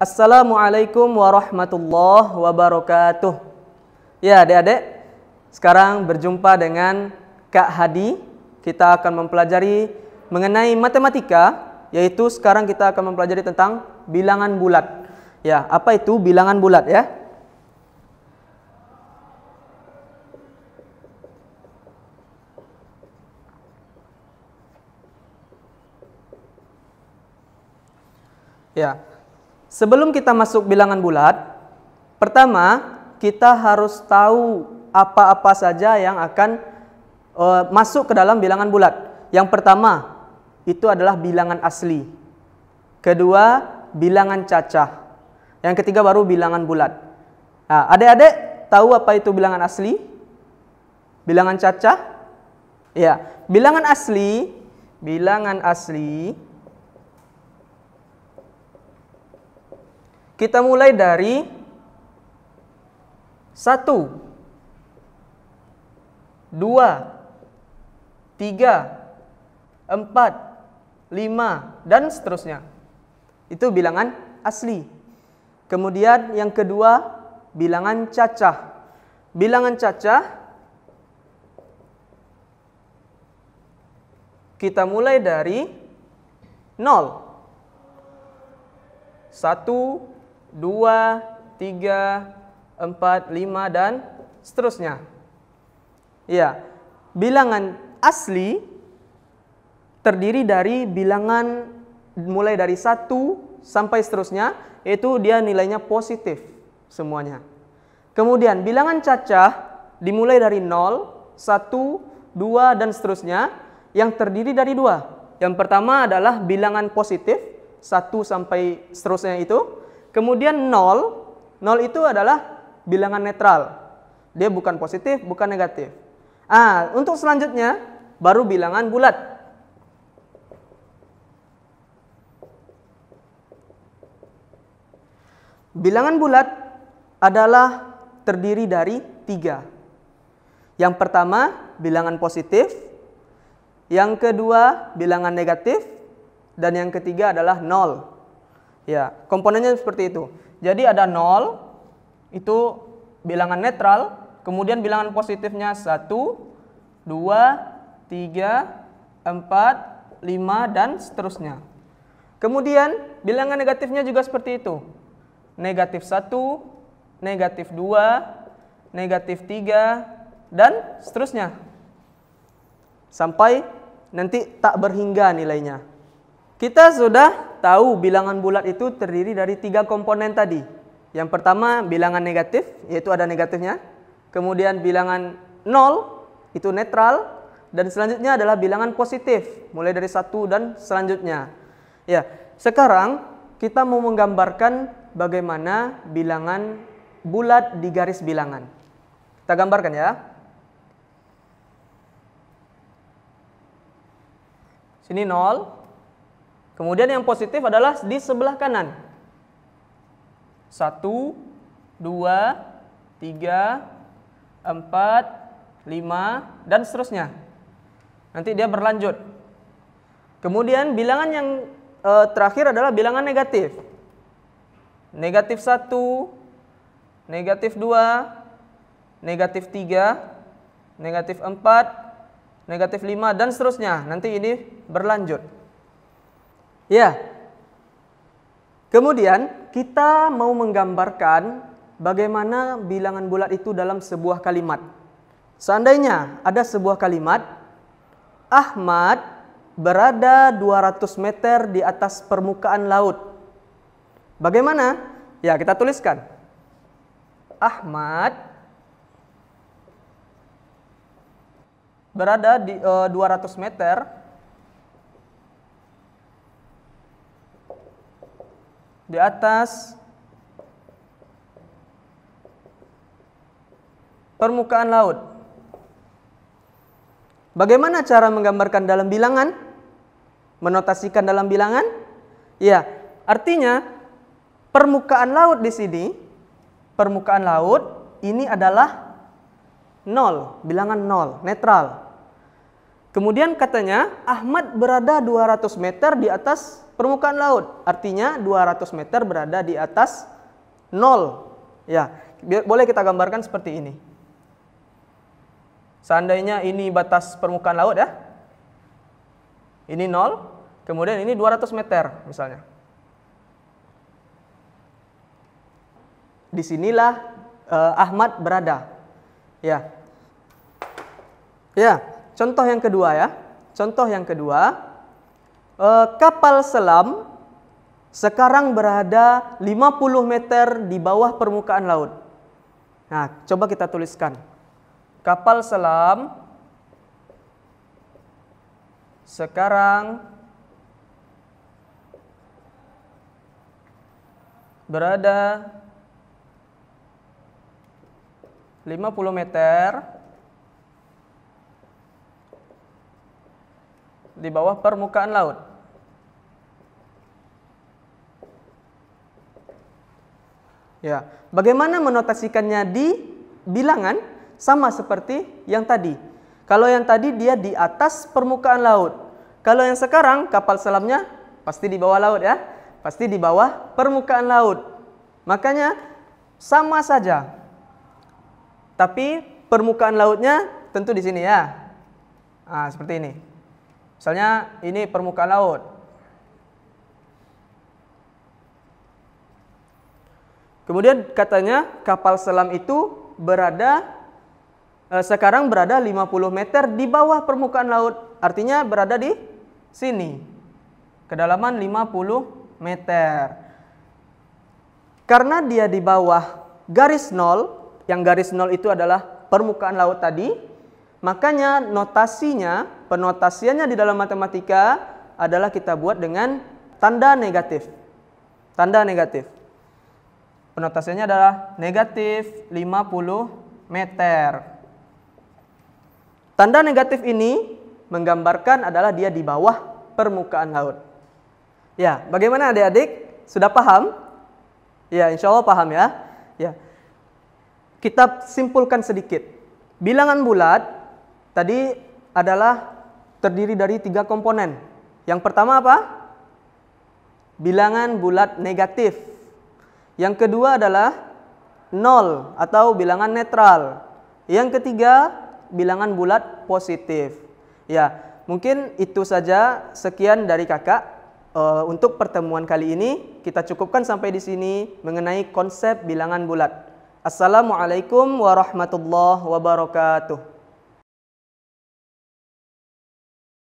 Assalamualaikum warahmatullahi wabarakatuh. Ya, adik-adik, sekarang berjumpa dengan Kak Hadi. Kita akan mempelajari mengenai matematika, yaitu sekarang kita akan mempelajari tentang bilangan bulat. Ya, apa itu bilangan bulat ya? Ya, Sebelum kita masuk bilangan bulat, pertama kita harus tahu apa-apa saja yang akan uh, masuk ke dalam bilangan bulat. Yang pertama itu adalah bilangan asli. Kedua, bilangan cacah. Yang ketiga baru bilangan bulat. Nah, adik-adik tahu apa itu bilangan asli? Bilangan cacah? Ya, bilangan asli, bilangan asli Kita mulai dari satu, dua, tiga, empat, lima, dan seterusnya. Itu bilangan asli. Kemudian yang kedua, bilangan cacah. Bilangan cacah kita mulai dari nol satu 2, 3, 4, 5, dan seterusnya. Ya, bilangan asli terdiri dari bilangan mulai dari 1 sampai seterusnya, yaitu dia nilainya positif semuanya. Kemudian bilangan cacah dimulai dari 0, 1, 2, dan seterusnya yang terdiri dari dua. Yang pertama adalah bilangan positif, 1 sampai seterusnya itu. Kemudian 0, 0 itu adalah bilangan netral. Dia bukan positif, bukan negatif. Ah, untuk selanjutnya baru bilangan bulat. Bilangan bulat adalah terdiri dari tiga. Yang pertama, bilangan positif. Yang kedua, bilangan negatif. Dan yang ketiga adalah nol. Ya, komponennya seperti itu. Jadi ada nol itu bilangan netral, kemudian bilangan positifnya satu dua tiga empat lima dan seterusnya. Kemudian bilangan negatifnya juga seperti itu. Negatif satu negatif dua negatif tiga dan seterusnya. Sampai nanti tak berhingga nilainya. Kita sudah tahu bilangan bulat itu terdiri dari tiga komponen tadi. Yang pertama bilangan negatif, yaitu ada negatifnya. Kemudian bilangan nol, itu netral. Dan selanjutnya adalah bilangan positif, mulai dari satu dan selanjutnya. Ya, sekarang kita mau menggambarkan bagaimana bilangan bulat di garis bilangan. Kita gambarkan ya. Sini nol, Kemudian yang positif adalah di sebelah kanan. Satu, dua, tiga, empat, lima, dan seterusnya. Nanti dia berlanjut. Kemudian bilangan yang e, terakhir adalah bilangan negatif. Negatif satu, negatif dua, negatif tiga, negatif empat, negatif lima, dan seterusnya. Nanti ini berlanjut. Ya. Kemudian kita mau menggambarkan bagaimana bilangan bulat itu dalam sebuah kalimat. Seandainya ada sebuah kalimat Ahmad berada 200 meter di atas permukaan laut. Bagaimana? Ya, kita tuliskan. Ahmad berada di uh, eh, 200 meter di atas permukaan laut. Bagaimana cara menggambarkan dalam bilangan? Menotasikan dalam bilangan? Ya, artinya permukaan laut di sini, permukaan laut ini adalah nol, bilangan nol, netral. Kemudian katanya Ahmad berada 200 meter di atas permukaan laut. Artinya 200 meter berada di atas nol. Ya, boleh kita gambarkan seperti ini. Seandainya ini batas permukaan laut ya. Ini nol, kemudian ini 200 meter misalnya. Disinilah eh, Ahmad berada. Ya. Ya. Contoh yang kedua ya. Contoh yang kedua, eh, kapal selam sekarang berada 50 meter di bawah permukaan laut. Nah, coba kita tuliskan. Kapal selam sekarang berada 50 meter di bawah permukaan laut. Ya, bagaimana menotasikannya di bilangan sama seperti yang tadi. Kalau yang tadi dia di atas permukaan laut. Kalau yang sekarang kapal selamnya pasti di bawah laut ya. Pasti di bawah permukaan laut. Makanya sama saja. Tapi permukaan lautnya tentu di sini ya. Nah, seperti ini. Misalnya ini permukaan laut. Kemudian katanya kapal selam itu berada eh, sekarang berada 50 meter di bawah permukaan laut. Artinya berada di sini. Kedalaman 50 meter. Karena dia di bawah garis nol, yang garis nol itu adalah permukaan laut tadi, makanya notasinya penotasiannya di dalam matematika adalah kita buat dengan tanda negatif. Tanda negatif. Penotasiannya adalah negatif 50 meter. Tanda negatif ini menggambarkan adalah dia di bawah permukaan laut. Ya, bagaimana adik-adik? Sudah paham? Ya, insya Allah paham ya. Ya, kita simpulkan sedikit. Bilangan bulat tadi adalah terdiri dari tiga komponen. Yang pertama apa? Bilangan bulat negatif. Yang kedua adalah nol atau bilangan netral. Yang ketiga, bilangan bulat positif. Ya, mungkin itu saja sekian dari kakak. Uh, untuk pertemuan kali ini, kita cukupkan sampai di sini mengenai konsep bilangan bulat. Assalamualaikum warahmatullahi wabarakatuh.